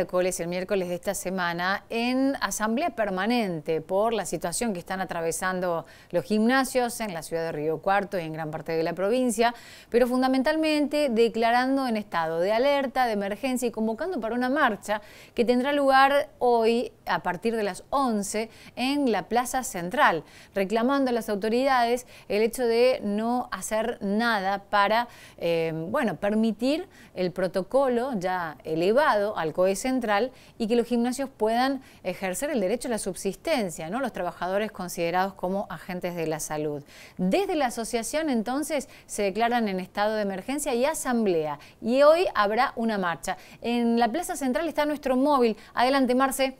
el miércoles de esta semana, en asamblea permanente por la situación que están atravesando los gimnasios en la ciudad de Río Cuarto y en gran parte de la provincia, pero fundamentalmente declarando en estado de alerta, de emergencia y convocando para una marcha que tendrá lugar hoy a partir de las 11 en la Plaza Central, reclamando a las autoridades el hecho de no hacer nada para, eh, bueno, permitir el protocolo ya elevado al COES y que los gimnasios puedan ejercer el derecho a la subsistencia, ¿no? los trabajadores considerados como agentes de la salud. Desde la asociación entonces se declaran en estado de emergencia y asamblea y hoy habrá una marcha. En la Plaza Central está nuestro móvil. Adelante, Marce.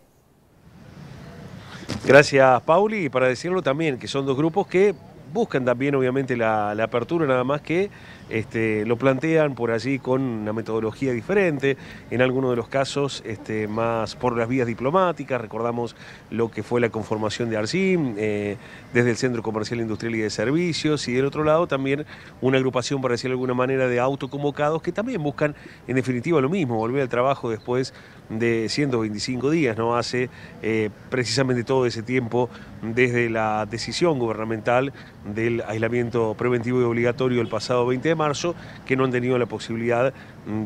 Gracias, Pauli. Y para decirlo también, que son dos grupos que buscan también obviamente la, apertura, nada más que este, lo plantean por allí con una metodología diferente, en algunos de los casos este, más por las vías diplomáticas, recordamos lo que fue la conformación de Arsim... Eh, desde el Centro Comercial Industrial y de Servicios, y del otro lado también una agrupación, para decirlo de alguna manera, de autoconvocados que también buscan en definitiva lo mismo, volver al trabajo después de 125 días, ¿no? Hace eh, precisamente todo ese tiempo desde la decisión gubernamental del aislamiento preventivo y obligatorio el pasado 20 de marzo, que no han tenido la posibilidad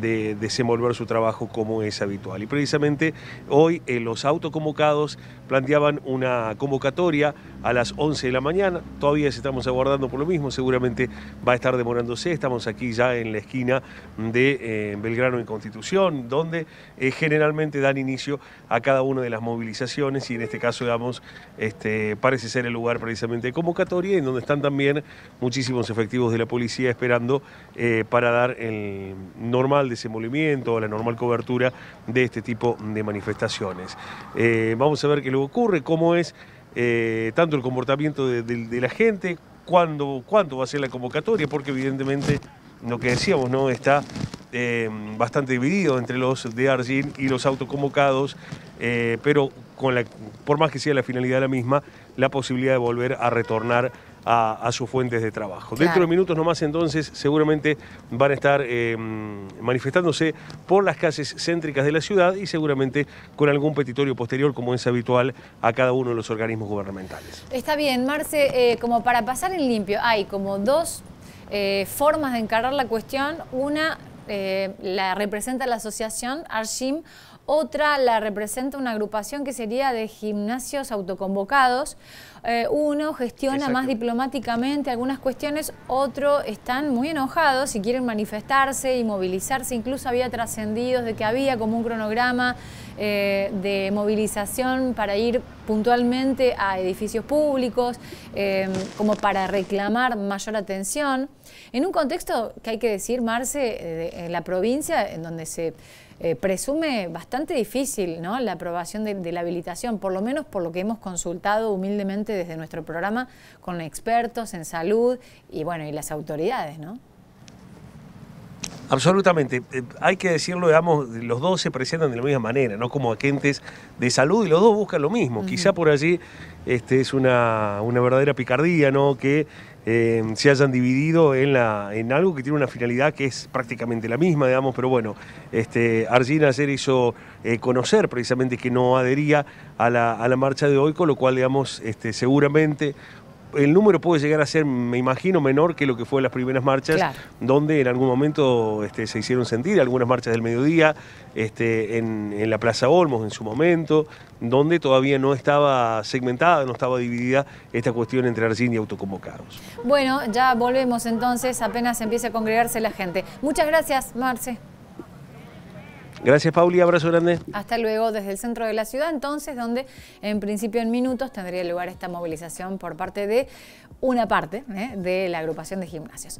de desenvolver su trabajo como es habitual. Y precisamente hoy eh, los autoconvocados planteaban una convocatoria a las 11 de la mañana, todavía estamos aguardando por lo mismo, seguramente va a estar demorándose, estamos aquí ya en la esquina de eh, Belgrano en Constitución, donde eh, generalmente dan inicio a cada una de las movilizaciones y en este caso, digamos, este, parece ser el lugar precisamente de convocatoria en donde están también muchísimos efectivos de la policía esperando eh, para dar el normal desenvolvimiento, la normal cobertura de este tipo de manifestaciones. Eh, vamos a ver qué le ocurre, cómo es eh, tanto el comportamiento de, la gente, cuándo, cuánto va a ser la convocatoria, porque evidentemente lo que decíamos, ¿no? Está bastante dividido entre los de Argin y los autoconvocados, pero con la, por más que sea la finalidad la misma, la posibilidad de volver a retornar a, sus fuentes de trabajo. Dentro de minutos nomás entonces seguramente van a estar eh, manifestándose por las calles céntricas de la ciudad y seguramente con algún petitorio posterior como es habitual a cada uno de los organismos gubernamentales. Está bien, Marce, eh, como para pasar en limpio, hay como dos eh, formas de encarar la cuestión. Una, eh, la representa la asociación Arshim, otra la representa una agrupación que sería de gimnasios autoconvocados. Eh, uno gestiona más diplomáticamente algunas cuestiones, otro están muy enojados y quieren manifestarse y movilizarse. Incluso había trascendidos de que había como un cronograma eh, de movilización para ir puntualmente a edificios públicos, eh, como para reclamar mayor atención, en un contexto que hay que decir, Marce, en eh, la provincia, en donde se... presume bastante difícil la aprobación de, la habilitación, por lo menos por lo que hemos consultado humildemente desde nuestro programa con expertos en salud y bueno, y las autoridades, ¿no? Absolutamente. Eh, hay que decirlo, digamos, los dos se presentan de la misma manera, no como agentes de salud y los dos buscan lo mismo. Quizá por allí este, es una, una verdadera picardía, ¿no? Que eh, se hayan dividido en, la, en algo que tiene una finalidad que es prácticamente la misma, digamos, pero bueno, este, Argin ayer hizo eh, conocer precisamente que no adhería a la, marcha de hoy, con lo cual, digamos, este, seguramente el número puede llegar a ser, me imagino, menor que lo que fue en las primeras marchas, donde en algún momento este, se hicieron sentir algunas marchas del mediodía, este, en, la Plaza Olmos en su momento, donde todavía no estaba segmentada, no estaba dividida esta cuestión entre Argin y autoconvocados. Bueno, ya volvemos entonces, apenas empieza a congregarse la gente. Muchas gracias, Marce. Gracias, Pauli. Abrazo grande. Hasta luego desde el centro de la ciudad, entonces, donde en principio en minutos tendría lugar esta movilización por parte de una parte eh, de la agrupación de gimnasios.